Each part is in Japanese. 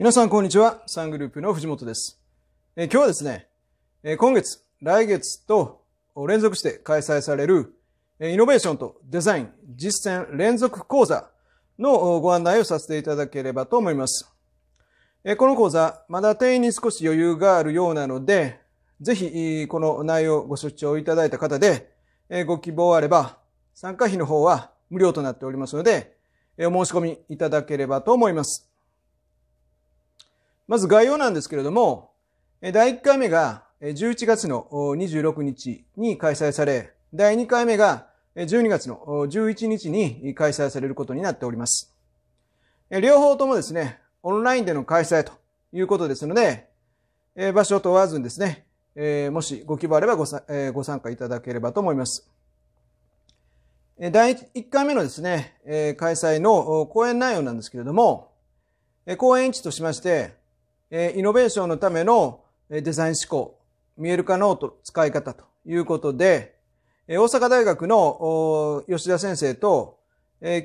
皆さんこんにちは。サングループの藤本です。え今日はですね、え今月、来月と連続して開催される、イノベーションとデザイン実践連続講座のご案内をさせていただければと思います。この講座、まだ定員に少し余裕があるようなので、ぜひ、この内容をご出張いただいた方で、ご希望あれば、参加費の方は無料となっておりますので、お申し込みいただければと思います。まず概要なんですけれども、第1回目が11月の26日に開催され、第2回目が12月の11日に開催されることになっております。両方ともですね、オンラインでの開催ということですので、場所を問わずにですね、もしご希望あればごご参加いただければと思います。第1回目のですね、開催の講演内容なんですけれども、講演地としまして、えイノベーションのためのデザイン思考、見える化ノート使い方ということで、大阪大学の吉田先生と、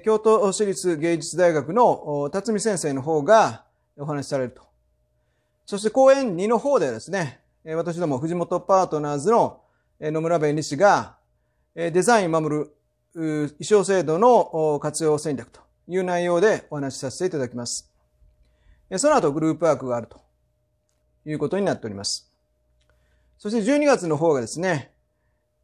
京都市立芸術大学の辰巳先生の方がお話しされると。そして講演2の方でですね、私ども藤本パートナーズの野村弁理士が、デザイン守る衣装制度の活用戦略という内容でお話しさせていただきます。その後グループワークがあるということになっております。そして12月の方がですね、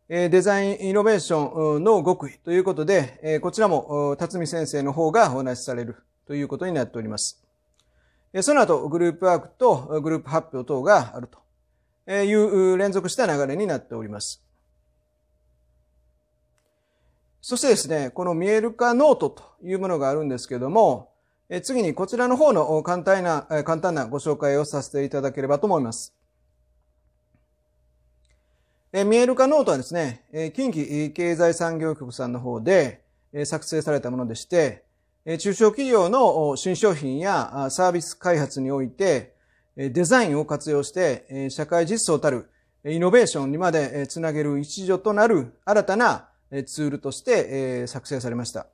デザインイノベーションの極意ということで、こちらも辰巳先生の方がお話しされるということになっております。その後、グループワークとグループ発表等があるという連続した流れになっております。そしてですね、この見える化ノートというものがあるんですけども、次にこちらの方の簡単な、簡単なご紹介をさせていただければと思います。見える化ノートはですね、近畿経済産業局さんの方で作成されたものでして、中小企業の新商品やサービス開発において、デザインを活用して社会実装たるイノベーションにまでつなげる一助となる新たなツールとして作成されました。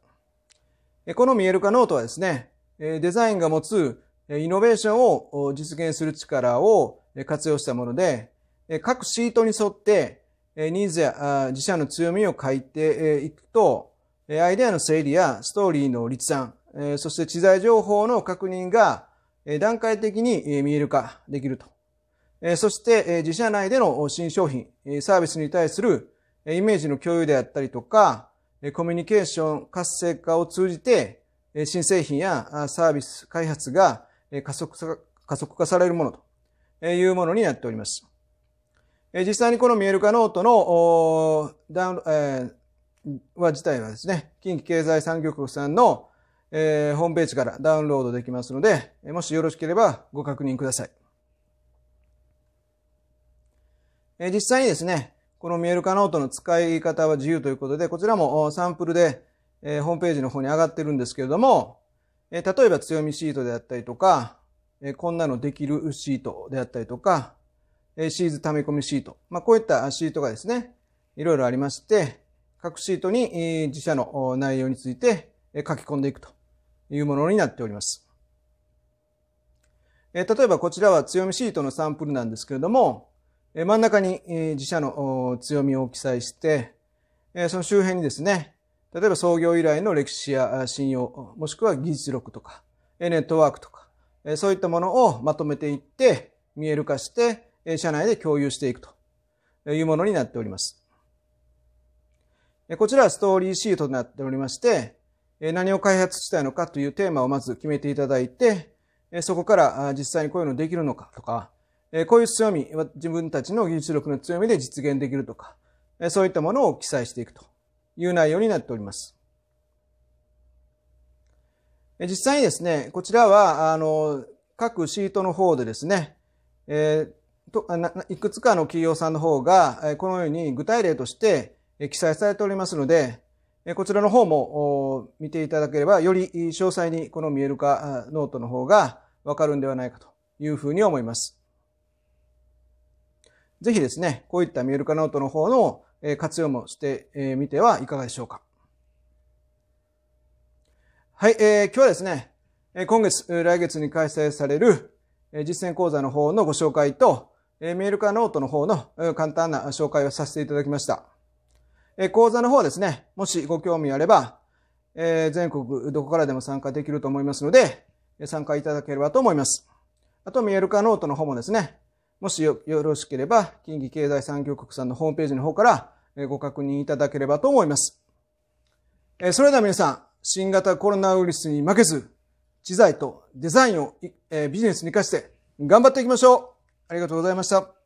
この見える化ノートはですね、デザインが持つイノベーションを実現する力を活用したもので、各シートに沿ってニーズや自社の強みを書いていくと、アイデアの整理やストーリーの立案、そして知財情報の確認が段階的に見える化できると。そして自社内での新商品、サービスに対するイメージの共有であったりとか、コミュニケーション活性化を通じて新製品やサービス開発が加速化されるものというものになっております。実際にこの見える化ノートのダウン、えー、は自体はですね、近畿経済産業局さんの、えー、ホームページからダウンロードできますので、もしよろしければご確認ください。え実際にですね、この見える化ノートの使い方は自由ということで、こちらもサンプルでえー、ホームページの方に上がってるんですけれども、えー、例えば強みシートであったりとか、えー、こんなのできるシートであったりとか、えシーズ溜め込みシート。まあ、こういったシートがですね、いろいろありまして、各シートに、え自社の内容について、え書き込んでいくというものになっております。え例えばこちらは強みシートのサンプルなんですけれども、え真ん中に、え自社の強みを記載して、えその周辺にですね、例えば創業以来の歴史や信用、もしくは技術力とか、ネットワークとか、そういったものをまとめていって、見える化して、社内で共有していくというものになっております。こちらはストーリーシートとなっておりまして、何を開発したいのかというテーマをまず決めていただいて、そこから実際にこういうのできるのかとか、こういう強み、自分たちの技術力の強みで実現できるとか、そういったものを記載していくという内容になっております。実際にですね、こちらは、あの、各シートの方でですね、えー、といくつかの企業さんの方が、このように具体例として記載されておりますので、こちらの方も見ていただければ、より詳細にこの見える化ノートの方がわかるんではないかというふうに思います。ぜひですね、こういった見える化ノートの方の活用もしてみてはいかがでしょうか。はい、えー、今日はですね、今月、来月に開催される実践講座の方のご紹介と、メールかノートの方の簡単な紹介をさせていただきました。講座の方はですね、もしご興味あれば、全国どこからでも参加できると思いますので、参加いただければと思います。あと、メールかノートの方もですね、もしよよろしければ、近畿経済産業国さんのホームページの方からご確認いただければと思います。それでは皆さん、新型コロナウイルスに負けず、知財とデザインをビジネスに活かして頑張っていきましょうありがとうございました。